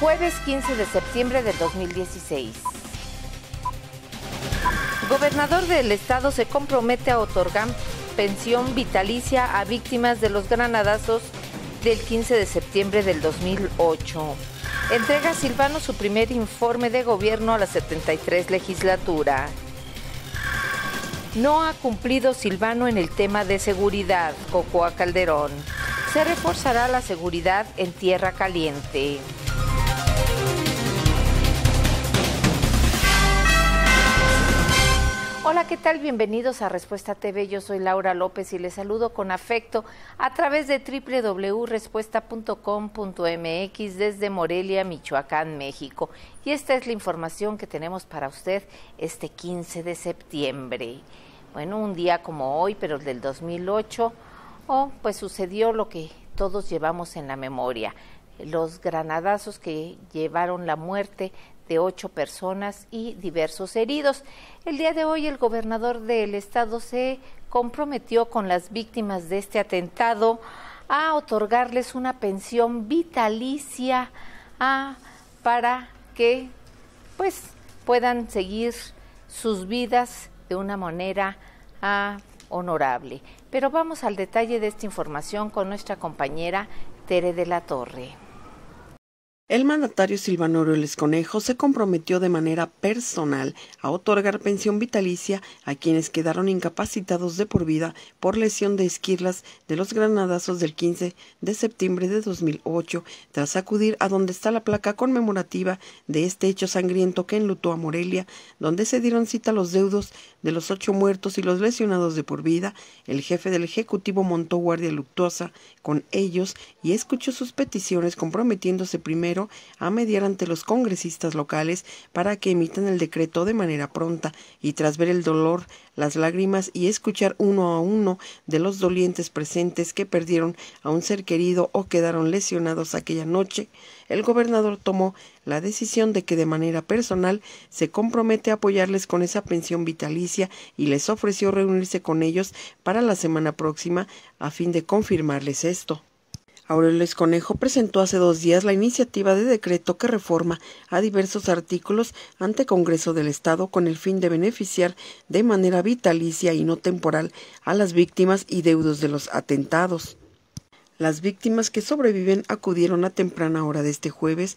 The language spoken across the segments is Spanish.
Jueves 15 de septiembre de 2016. Gobernador del estado se compromete a otorgar pensión vitalicia a víctimas de los granadazos del 15 de septiembre del 2008. Entrega Silvano su primer informe de gobierno a la 73 legislatura. No ha cumplido Silvano en el tema de seguridad, Cocoa Calderón. Se reforzará la seguridad en tierra caliente. ¿qué tal? Bienvenidos a Respuesta TV. Yo soy Laura López y les saludo con afecto a través de www.respuesta.com.mx desde Morelia, Michoacán, México. Y esta es la información que tenemos para usted este 15 de septiembre. Bueno, un día como hoy, pero el del 2008, pues sucedió lo que todos llevamos en la memoria, los granadazos que llevaron la muerte de ocho personas y diversos heridos. El día de hoy el gobernador del estado se comprometió con las víctimas de este atentado a otorgarles una pensión vitalicia a, ah, para que pues puedan seguir sus vidas de una manera ah, honorable. Pero vamos al detalle de esta información con nuestra compañera Tere de la Torre. El mandatario Silvano Aureoles Conejo se comprometió de manera personal a otorgar pensión vitalicia a quienes quedaron incapacitados de por vida por lesión de esquirlas de los granadazos del 15 de septiembre de 2008, tras acudir a donde está la placa conmemorativa de este hecho sangriento que enlutó a Morelia, donde se dieron cita los deudos de los ocho muertos y los lesionados de por vida. El jefe del Ejecutivo montó guardia luctuosa con ellos y escuchó sus peticiones comprometiéndose primero a mediar ante los congresistas locales para que emitan el decreto de manera pronta y tras ver el dolor, las lágrimas y escuchar uno a uno de los dolientes presentes que perdieron a un ser querido o quedaron lesionados aquella noche, el gobernador tomó la decisión de que de manera personal se compromete a apoyarles con esa pensión vitalicia y les ofreció reunirse con ellos para la semana próxima a fin de confirmarles esto. Aurelio Esconejo presentó hace dos días la iniciativa de decreto que reforma a diversos artículos ante Congreso del Estado con el fin de beneficiar de manera vitalicia y no temporal a las víctimas y deudos de los atentados. Las víctimas que sobreviven acudieron a temprana hora de este jueves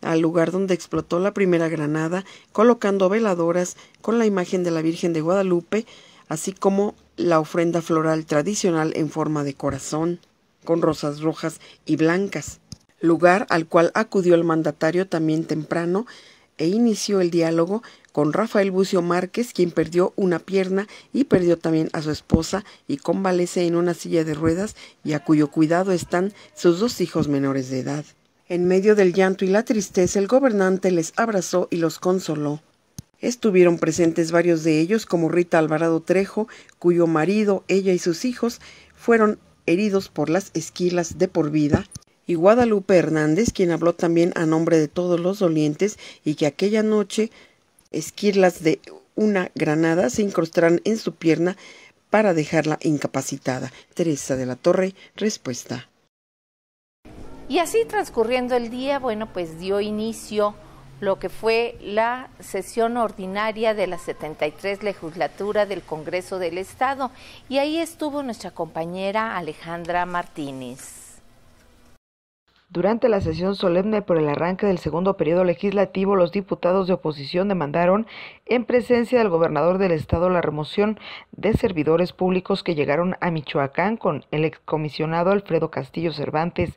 al lugar donde explotó la primera granada, colocando veladoras con la imagen de la Virgen de Guadalupe, así como la ofrenda floral tradicional en forma de corazón con rosas rojas y blancas, lugar al cual acudió el mandatario también temprano e inició el diálogo con Rafael Bucio Márquez, quien perdió una pierna y perdió también a su esposa y convalece en una silla de ruedas y a cuyo cuidado están sus dos hijos menores de edad. En medio del llanto y la tristeza, el gobernante les abrazó y los consoló. Estuvieron presentes varios de ellos, como Rita Alvarado Trejo, cuyo marido, ella y sus hijos fueron heridos por las esquilas de por vida, y Guadalupe Hernández, quien habló también a nombre de todos los dolientes, y que aquella noche esquilas de una granada se incrustaron en su pierna para dejarla incapacitada. Teresa de la Torre, respuesta. Y así transcurriendo el día, bueno, pues dio inicio lo que fue la sesión ordinaria de la 73 legislatura del Congreso del Estado. Y ahí estuvo nuestra compañera Alejandra Martínez. Durante la sesión solemne por el arranque del segundo periodo legislativo, los diputados de oposición demandaron, en presencia del gobernador del estado, la remoción de servidores públicos que llegaron a Michoacán con el excomisionado Alfredo Castillo Cervantes.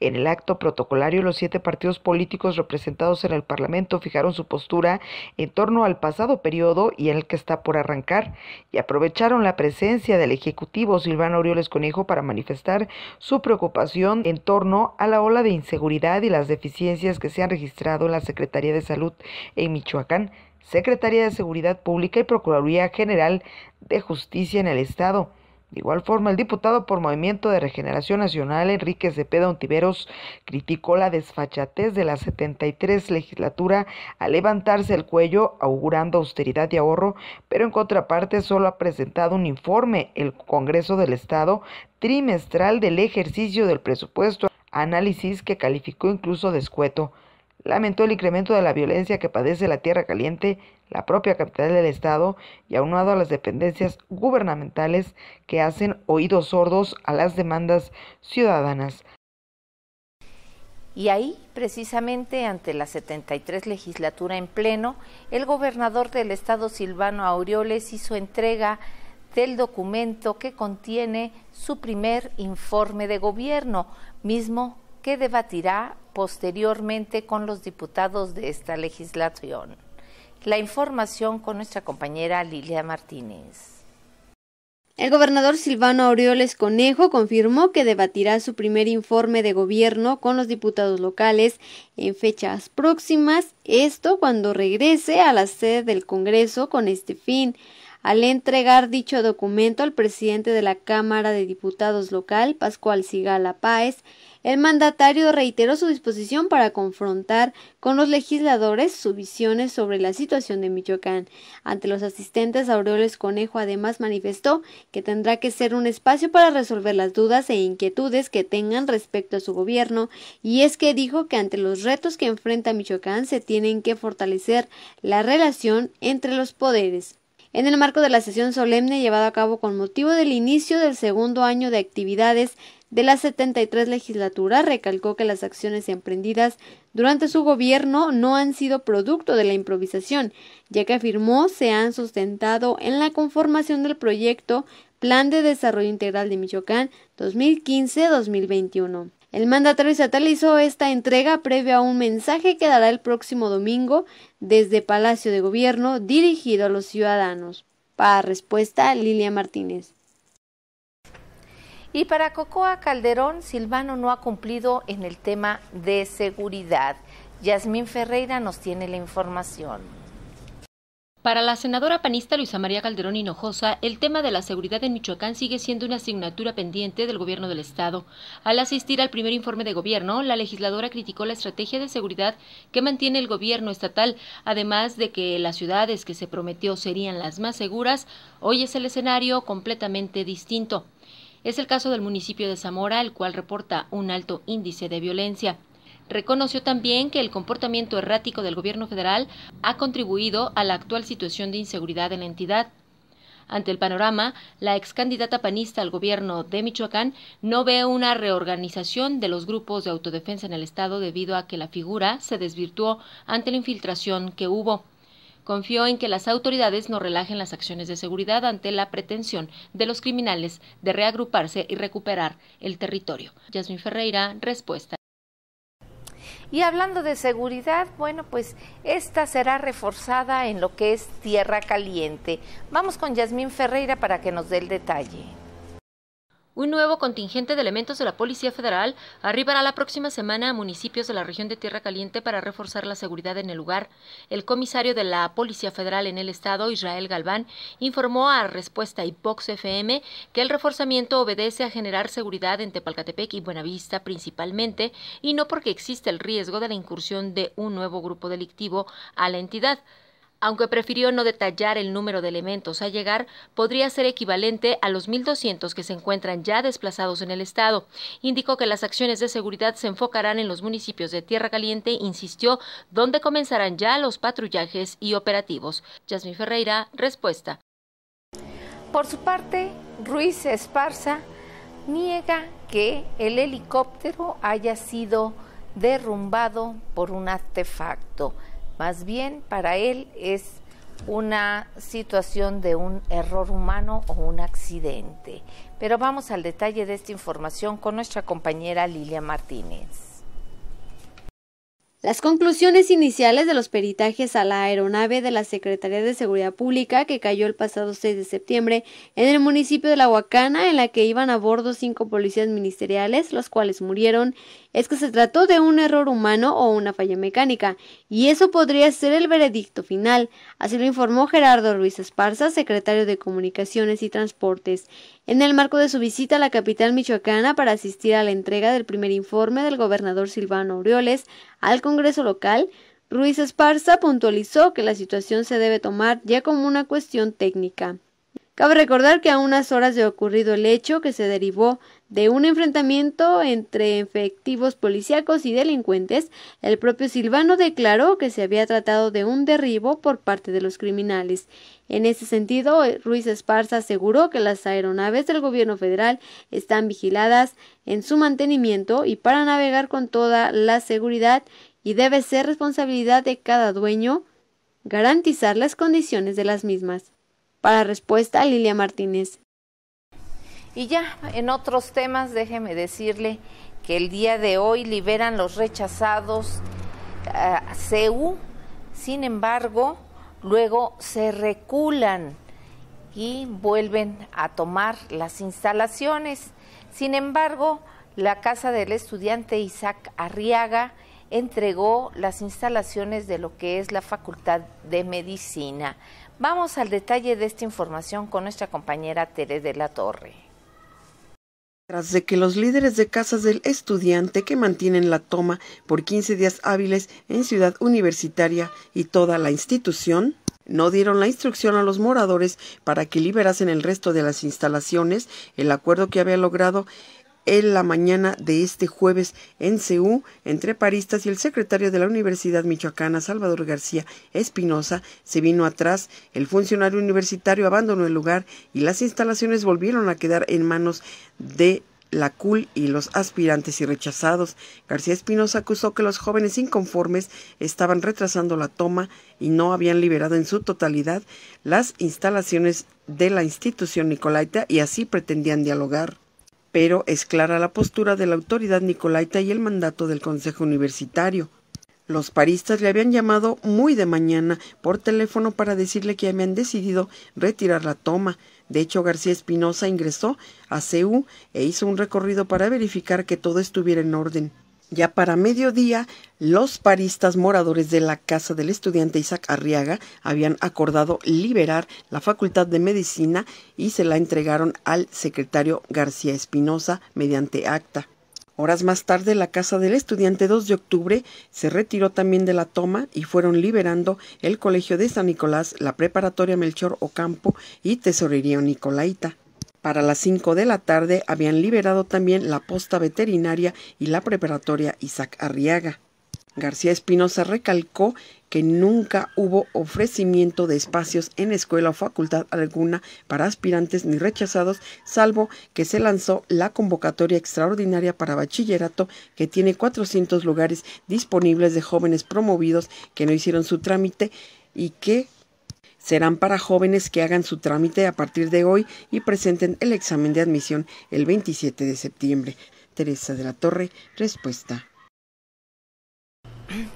En el acto protocolario, los siete partidos políticos representados en el Parlamento fijaron su postura en torno al pasado periodo y en el que está por arrancar, y aprovecharon la presencia del Ejecutivo Silvano Orioles Conejo para manifestar su preocupación en torno a la ola de inseguridad y las deficiencias que se han registrado en la Secretaría de Salud en Michoacán, Secretaría de Seguridad Pública y Procuraduría General de Justicia en el Estado. De igual forma, el diputado por Movimiento de Regeneración Nacional, Enrique Cepeda Ontiveros, criticó la desfachatez de la 73 legislatura al levantarse el cuello augurando austeridad y ahorro, pero en contraparte solo ha presentado un informe el Congreso del Estado trimestral del ejercicio del presupuesto análisis que calificó incluso de escueto, lamentó el incremento de la violencia que padece la Tierra Caliente, la propia capital del Estado, y aunado a las dependencias gubernamentales que hacen oídos sordos a las demandas ciudadanas. Y ahí, precisamente ante la 73 legislatura en pleno, el gobernador del estado Silvano Aureoles hizo entrega del documento que contiene su primer informe de gobierno, mismo que debatirá posteriormente con los diputados de esta legislación. La información con nuestra compañera Lilia Martínez. El gobernador Silvano Aureoles Conejo confirmó que debatirá su primer informe de gobierno con los diputados locales en fechas próximas, esto cuando regrese a la sede del Congreso con este fin al entregar dicho documento al presidente de la Cámara de Diputados local, Pascual Sigala Páez, el mandatario reiteró su disposición para confrontar con los legisladores sus visiones sobre la situación de Michoacán. Ante los asistentes, Aureoles Conejo además manifestó que tendrá que ser un espacio para resolver las dudas e inquietudes que tengan respecto a su gobierno, y es que dijo que ante los retos que enfrenta Michoacán se tienen que fortalecer la relación entre los poderes en el marco de la sesión solemne llevada a cabo con motivo del inicio del segundo año de actividades de la 73 legislatura, recalcó que las acciones emprendidas durante su gobierno no han sido producto de la improvisación, ya que afirmó se han sustentado en la conformación del proyecto Plan de Desarrollo Integral de Michoacán 2015-2021. El mandatario estatal hizo esta entrega previo a un mensaje que dará el próximo domingo desde Palacio de Gobierno dirigido a los ciudadanos. Para respuesta, Lilia Martínez. Y para Cocoa Calderón, Silvano no ha cumplido en el tema de seguridad. Yasmín Ferreira nos tiene la información. Para la senadora panista Luisa María Calderón Hinojosa, el tema de la seguridad en Michoacán sigue siendo una asignatura pendiente del gobierno del Estado. Al asistir al primer informe de gobierno, la legisladora criticó la estrategia de seguridad que mantiene el gobierno estatal, además de que las ciudades que se prometió serían las más seguras, hoy es el escenario completamente distinto. Es el caso del municipio de Zamora, el cual reporta un alto índice de violencia. Reconoció también que el comportamiento errático del gobierno federal ha contribuido a la actual situación de inseguridad en la entidad. Ante el panorama, la ex candidata panista al gobierno de Michoacán no ve una reorganización de los grupos de autodefensa en el Estado debido a que la figura se desvirtuó ante la infiltración que hubo. Confió en que las autoridades no relajen las acciones de seguridad ante la pretensión de los criminales de reagruparse y recuperar el territorio. Yasmin Ferreira, respuesta. Y hablando de seguridad, bueno, pues esta será reforzada en lo que es tierra caliente. Vamos con Yasmín Ferreira para que nos dé el detalle. Un nuevo contingente de elementos de la Policía Federal arribará la próxima semana a municipios de la región de Tierra Caliente para reforzar la seguridad en el lugar. El comisario de la Policía Federal en el estado, Israel Galván, informó a Respuesta y FM que el reforzamiento obedece a generar seguridad en Tepalcatepec y Buenavista principalmente, y no porque existe el riesgo de la incursión de un nuevo grupo delictivo a la entidad. Aunque prefirió no detallar el número de elementos a llegar, podría ser equivalente a los 1.200 que se encuentran ya desplazados en el Estado. Indicó que las acciones de seguridad se enfocarán en los municipios de Tierra Caliente, insistió, donde comenzarán ya los patrullajes y operativos. Yasmín Ferreira, respuesta. Por su parte, Ruiz Esparza niega que el helicóptero haya sido derrumbado por un artefacto. Más bien para él es una situación de un error humano o un accidente. Pero vamos al detalle de esta información con nuestra compañera Lilia Martínez. Las conclusiones iniciales de los peritajes a la aeronave de la Secretaría de Seguridad Pública que cayó el pasado 6 de septiembre en el municipio de La Huacana, en la que iban a bordo cinco policías ministeriales, los cuales murieron, es que se trató de un error humano o una falla mecánica, y eso podría ser el veredicto final, así lo informó Gerardo Ruiz Esparza, secretario de Comunicaciones y Transportes, en el marco de su visita a la capital michoacana para asistir a la entrega del primer informe del gobernador Silvano Aureoles al Congreso local, Ruiz Esparza puntualizó que la situación se debe tomar ya como una cuestión técnica. Cabe recordar que a unas horas de ocurrido el hecho que se derivó de un enfrentamiento entre efectivos policíacos y delincuentes, el propio Silvano declaró que se había tratado de un derribo por parte de los criminales. En ese sentido, Ruiz Esparza aseguró que las aeronaves del gobierno federal están vigiladas en su mantenimiento y para navegar con toda la seguridad y debe ser responsabilidad de cada dueño garantizar las condiciones de las mismas. Para respuesta, Lilia Martínez. Y ya en otros temas, déjeme decirle que el día de hoy liberan los rechazados a CEU, sin embargo, luego se reculan y vuelven a tomar las instalaciones. Sin embargo, la casa del estudiante Isaac Arriaga entregó las instalaciones de lo que es la Facultad de Medicina. Vamos al detalle de esta información con nuestra compañera Teresa de la Torre. Tras de que los líderes de casas del estudiante que mantienen la toma por 15 días hábiles en Ciudad Universitaria y toda la institución, no dieron la instrucción a los moradores para que liberasen el resto de las instalaciones, el acuerdo que había logrado en la mañana de este jueves en CU, entre paristas y el secretario de la Universidad Michoacana, Salvador García Espinosa, se vino atrás. El funcionario universitario abandonó el lugar y las instalaciones volvieron a quedar en manos de la CUL y los aspirantes y rechazados. García Espinosa acusó que los jóvenes inconformes estaban retrasando la toma y no habían liberado en su totalidad las instalaciones de la institución Nicolaita y así pretendían dialogar pero es clara la postura de la autoridad nicolaita y el mandato del Consejo Universitario. Los paristas le habían llamado muy de mañana por teléfono para decirle que habían decidido retirar la toma. De hecho, García Espinosa ingresó a CEU e hizo un recorrido para verificar que todo estuviera en orden. Ya para mediodía, los paristas moradores de la casa del estudiante Isaac Arriaga habían acordado liberar la Facultad de Medicina y se la entregaron al secretario García Espinosa mediante acta. Horas más tarde, la casa del estudiante 2 de octubre se retiró también de la toma y fueron liberando el Colegio de San Nicolás, la Preparatoria Melchor Ocampo y Tesorería Nicolaita. Para las 5 de la tarde habían liberado también la posta veterinaria y la preparatoria Isaac Arriaga. García Espinosa recalcó que nunca hubo ofrecimiento de espacios en escuela o facultad alguna para aspirantes ni rechazados, salvo que se lanzó la convocatoria extraordinaria para bachillerato que tiene 400 lugares disponibles de jóvenes promovidos que no hicieron su trámite y que serán para jóvenes que hagan su trámite a partir de hoy y presenten el examen de admisión el 27 de septiembre. Teresa de la Torre, respuesta.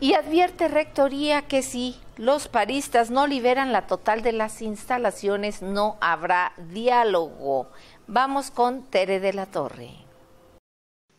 Y advierte Rectoría que si los paristas no liberan la total de las instalaciones, no habrá diálogo. Vamos con Tere de la Torre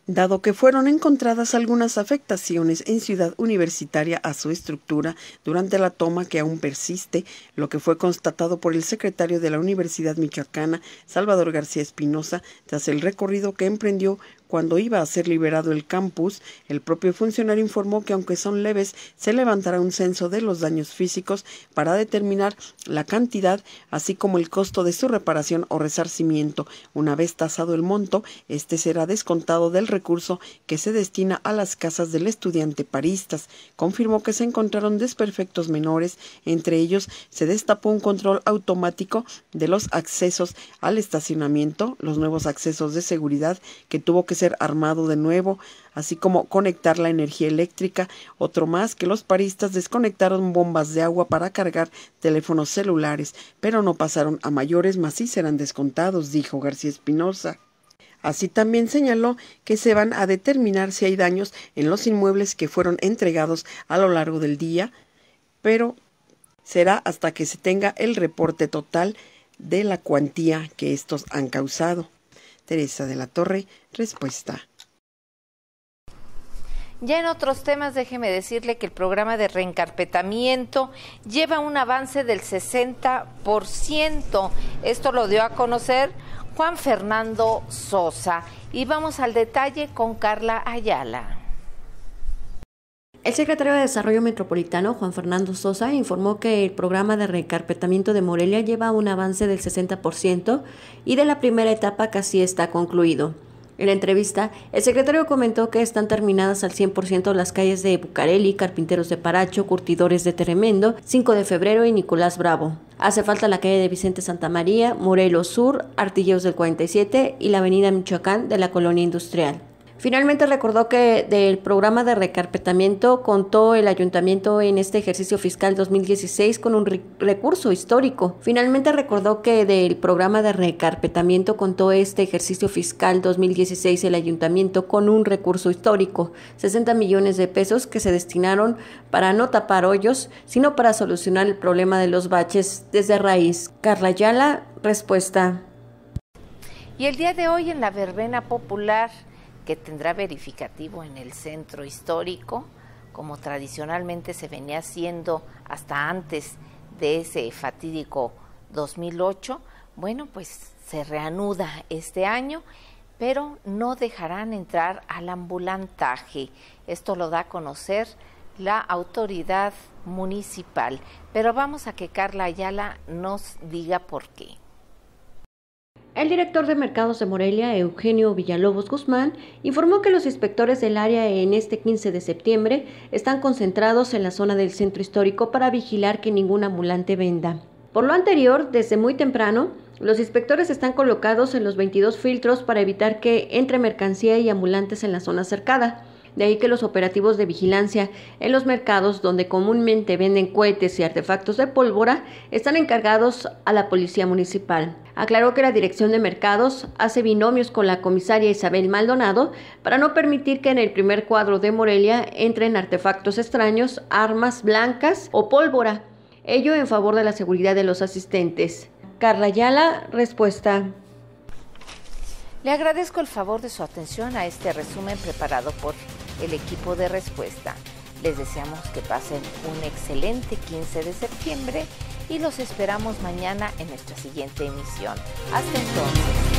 dado que fueron encontradas algunas afectaciones en Ciudad Universitaria a su estructura durante la toma que aún persiste, lo que fue constatado por el secretario de la Universidad Michoacana, Salvador García Espinosa, tras el recorrido que emprendió cuando iba a ser liberado el campus, el propio funcionario informó que aunque son leves, se levantará un censo de los daños físicos para determinar la cantidad, así como el costo de su reparación o resarcimiento. Una vez tasado el monto, este será descontado del recurso que se destina a las casas del estudiante paristas. Confirmó que se encontraron desperfectos menores, entre ellos se destapó un control automático de los accesos al estacionamiento, los nuevos accesos de seguridad que tuvo que ser armado de nuevo, así como conectar la energía eléctrica, otro más que los paristas desconectaron bombas de agua para cargar teléfonos celulares, pero no pasaron a mayores, más sí serán descontados, dijo García Espinosa. Así también señaló que se van a determinar si hay daños en los inmuebles que fueron entregados a lo largo del día, pero será hasta que se tenga el reporte total de la cuantía que estos han causado. Teresa de la Torre, respuesta. Ya en otros temas, déjeme decirle que el programa de reencarpetamiento lleva un avance del 60%. Esto lo dio a conocer Juan Fernando Sosa. Y vamos al detalle con Carla Ayala. El secretario de Desarrollo Metropolitano, Juan Fernando Sosa, informó que el programa de recarpetamiento de Morelia lleva un avance del 60% y de la primera etapa casi está concluido. En la entrevista, el secretario comentó que están terminadas al 100% las calles de Bucareli, Carpinteros de Paracho, Curtidores de Tremendo, 5 de Febrero y Nicolás Bravo. Hace falta la calle de Vicente Santa María, Morelos Sur, Artilleros del 47 y la avenida Michoacán de la Colonia Industrial. Finalmente recordó que del programa de recarpetamiento contó el ayuntamiento en este ejercicio fiscal 2016 con un recurso histórico. Finalmente recordó que del programa de recarpetamiento contó este ejercicio fiscal 2016 el ayuntamiento con un recurso histórico, 60 millones de pesos que se destinaron para no tapar hoyos, sino para solucionar el problema de los baches desde raíz. Carla Yala, respuesta. Y el día de hoy en la verbena popular que tendrá verificativo en el centro histórico, como tradicionalmente se venía haciendo hasta antes de ese fatídico 2008. Bueno, pues se reanuda este año, pero no dejarán entrar al ambulantaje. Esto lo da a conocer la autoridad municipal. Pero vamos a que Carla Ayala nos diga por qué. El director de mercados de Morelia, Eugenio Villalobos Guzmán, informó que los inspectores del área en este 15 de septiembre están concentrados en la zona del centro histórico para vigilar que ningún ambulante venda. Por lo anterior, desde muy temprano, los inspectores están colocados en los 22 filtros para evitar que entre mercancía y ambulantes en la zona cercada. De ahí que los operativos de vigilancia en los mercados donde comúnmente venden cohetes y artefactos de pólvora están encargados a la Policía Municipal. Aclaró que la Dirección de Mercados hace binomios con la comisaria Isabel Maldonado para no permitir que en el primer cuadro de Morelia entren artefactos extraños, armas blancas o pólvora, ello en favor de la seguridad de los asistentes. Carla Ayala, respuesta. Le agradezco el favor de su atención a este resumen preparado por el equipo de respuesta. Les deseamos que pasen un excelente 15 de septiembre y los esperamos mañana en nuestra siguiente emisión. Hasta entonces.